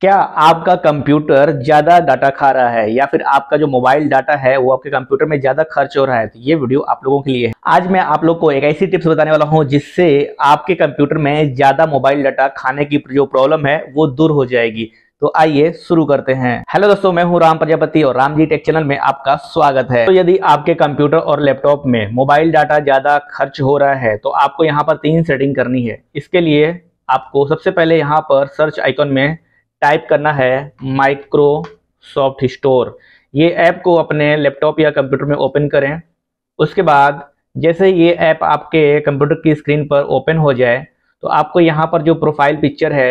क्या आपका कंप्यूटर ज़्यादा डाटा खा रहा है या फिर आपका जो मोबाइल डाटा है वो आपके कंप्यूटर में ज़्यादा खर्च हो रहा है तो ये वीडियो आप लोगों के लिए है आज मैं आप लोग को एक ऐसी टिप्स बताने वाला हूँ जिससे आपके कंप्यूटर में ज़्यादा मोबाइल डाटा खाने की जो प्रॉब्लम है वो दूर हो जाएगी तो आइए शुरू करते हैं हेलो दोस्तों मैं हूं राम प्रजापति और राम जी टेक चैनल में आपका स्वागत है तो यदि आपके कंप्यूटर और लैपटॉप में मोबाइल डाटा ज़्यादा खर्च हो रहा है तो आपको यहाँ पर तीन सेटिंग करनी है इसके लिए आपको सबसे पहले यहाँ पर सर्च आइकन में टाइप करना है माइक्रोसॉफ्ट स्टोर ये ऐप को अपने लैपटॉप या कंप्यूटर में ओपन करें उसके बाद जैसे ये ऐप आपके कंप्यूटर की स्क्रीन पर ओपन हो जाए तो आपको यहाँ पर जो प्रोफाइल पिक्चर है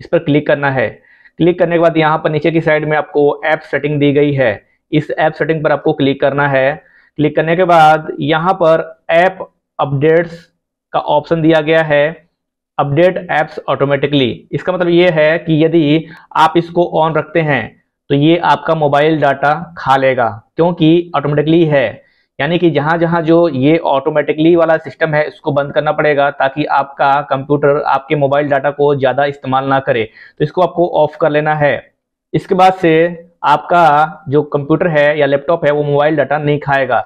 इस पर क्लिक करना है क्लिक करने के बाद यहाँ पर नीचे की साइड में आपको ऐप सेटिंग दी गई है इस ऐप सेटिंग पर आपको क्लिक करना है क्लिक करने के बाद यहाँ पर ऐप अपडेट्स का ऑप्शन दिया गया है अपडेट एप्स ऑटोमेटिकली इसका मतलब ये है कि यदि आप इसको ऑन रखते हैं तो ये आपका मोबाइल डाटा खा लेगा क्योंकि ऑटोमेटिकली है यानी कि जहाँ जहाँ जो ये ऑटोमेटिकली वाला सिस्टम है इसको बंद करना पड़ेगा ताकि आपका कंप्यूटर आपके मोबाइल डाटा को ज़्यादा इस्तेमाल ना करे तो इसको आपको ऑफ कर लेना है इसके बाद से आपका जो कंप्यूटर है या लैपटॉप है वो मोबाइल डाटा नहीं खाएगा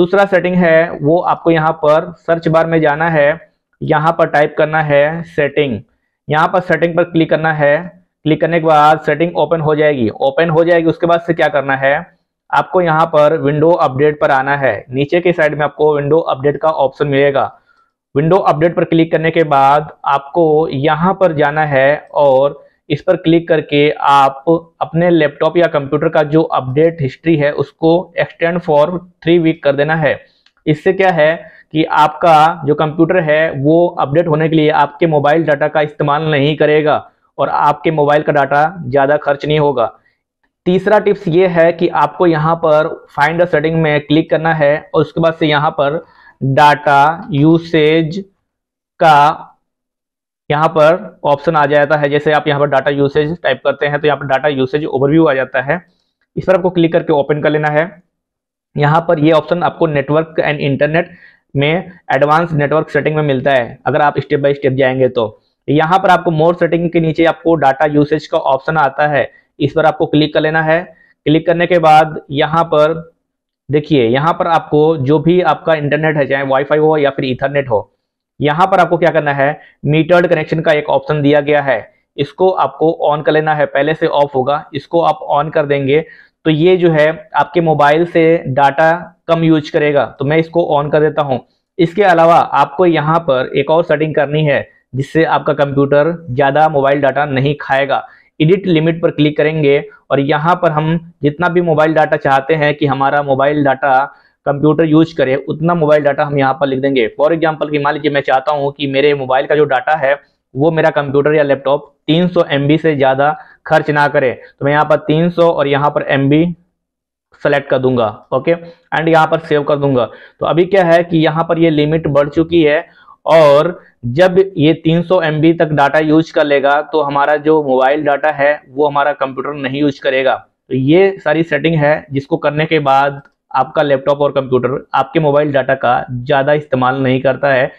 दूसरा सेटिंग है वो आपको यहाँ पर सर्च बार में जाना है यहाँ पर टाइप करना है सेटिंग यहाँ पर सेटिंग पर क्लिक करना है क्लिक करने के बाद सेटिंग ओपन हो जाएगी ओपन हो जाएगी उसके बाद से क्या करना है आपको यहाँ पर विंडो अपडेट पर आना है नीचे के साइड में आपको विंडो अपडेट का ऑप्शन मिलेगा विंडो अपडेट पर क्लिक करने के बाद आपको यहाँ पर जाना है और इस पर क्लिक करके आप अपने लैपटॉप या कंप्यूटर का जो अपडेट हिस्ट्री है उसको एक्सटेंड फॉर थ्री वीक कर देना है इससे क्या है कि आपका जो कंप्यूटर है वो अपडेट होने के लिए आपके मोबाइल डाटा का इस्तेमाल नहीं करेगा और आपके मोबाइल का डाटा ज़्यादा खर्च नहीं होगा तीसरा टिप्स ये है कि आपको यहाँ पर फाइंड सेटिंग में क्लिक करना है और उसके बाद से यहाँ पर डाटा यूसेज का यहाँ पर ऑप्शन आ जाता है जैसे आप यहाँ पर डाटा यूसेज टाइप करते हैं तो यहाँ पर डाटा यूसेज ओवरव्यू आ जाता है इस पर आपको क्लिक करके ओपन कर लेना है यहाँ पर ये ऑप्शन आपको नेटवर्क एंड इंटरनेट में एडवांस नेटवर्क सेटिंग में मिलता है अगर आप स्टेप बाय स्टेप जाएंगे तो यहाँ पर आपको मोर सेटिंग के नीचे आपको डाटा यूसेज का ऑप्शन आता है इस पर आपको क्लिक कर लेना है क्लिक करने के बाद यहाँ पर देखिए यहाँ पर आपको जो भी आपका इंटरनेट है चाहे वाईफाई हो या फिर इथरनेट हो यहाँ पर आपको क्या करना है मीटर्ड कनेक्शन का एक ऑप्शन दिया गया है इसको आपको ऑन कर लेना है पहले से ऑफ होगा इसको आप ऑन कर देंगे तो ये जो है आपके मोबाइल से डाटा कम यूज करेगा तो मैं इसको ऑन कर देता हूँ इसके अलावा आपको यहाँ पर एक और सेटिंग करनी है जिससे आपका कंप्यूटर ज़्यादा मोबाइल डाटा नहीं खाएगा एडिट लिमिट पर क्लिक करेंगे और यहाँ पर हम जितना भी मोबाइल डाटा चाहते हैं कि हमारा मोबाइल डाटा कंप्यूटर यूज करे उतना मोबाइल डाटा हम यहाँ पर लिख देंगे फॉर एग्जाम्पल कि मान लीजिए मैं चाहता हूँ कि मेरे मोबाइल का जो डाटा है वो मेरा कंप्यूटर या लैपटॉप 300 सौ से ज़्यादा खर्च ना करे तो मैं यहाँ पर 300 और यहाँ पर एम बी सेलेक्ट कर दूंगा ओके एंड यहाँ पर सेव कर दूंगा तो अभी क्या है कि यहाँ पर ये लिमिट बढ़ चुकी है और जब ये 300 सौ तक डाटा यूज कर लेगा तो हमारा जो मोबाइल डाटा है वो हमारा कंप्यूटर नहीं यूज करेगा तो ये सारी सेटिंग है जिसको करने के बाद आपका लैपटॉप और कंप्यूटर आपके मोबाइल डाटा का ज़्यादा इस्तेमाल नहीं करता है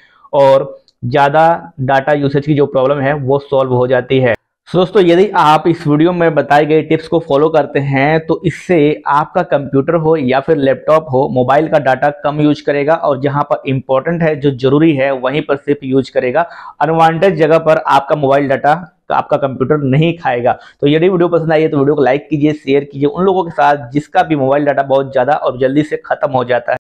और ज़्यादा डाटा यूसेज की जो प्रॉब्लम है वो सॉल्व हो जाती है सो दोस्तों यदि आप इस वीडियो में बताई गई टिप्स को फॉलो करते हैं तो इससे आपका कंप्यूटर हो या फिर लैपटॉप हो मोबाइल का डाटा कम यूज करेगा और जहां पर इंपॉर्टेंट है जो जरूरी है वहीं पर सिर्फ यूज करेगा अनवांटेड जगह पर आपका मोबाइल डाटा आपका कंप्यूटर नहीं खाएगा तो यदि वीडियो पसंद आई है तो वीडियो को लाइक कीजिए शेयर कीजिए उन लोगों के साथ जिसका भी मोबाइल डाटा बहुत ज़्यादा और जल्दी से खत्म हो जाता है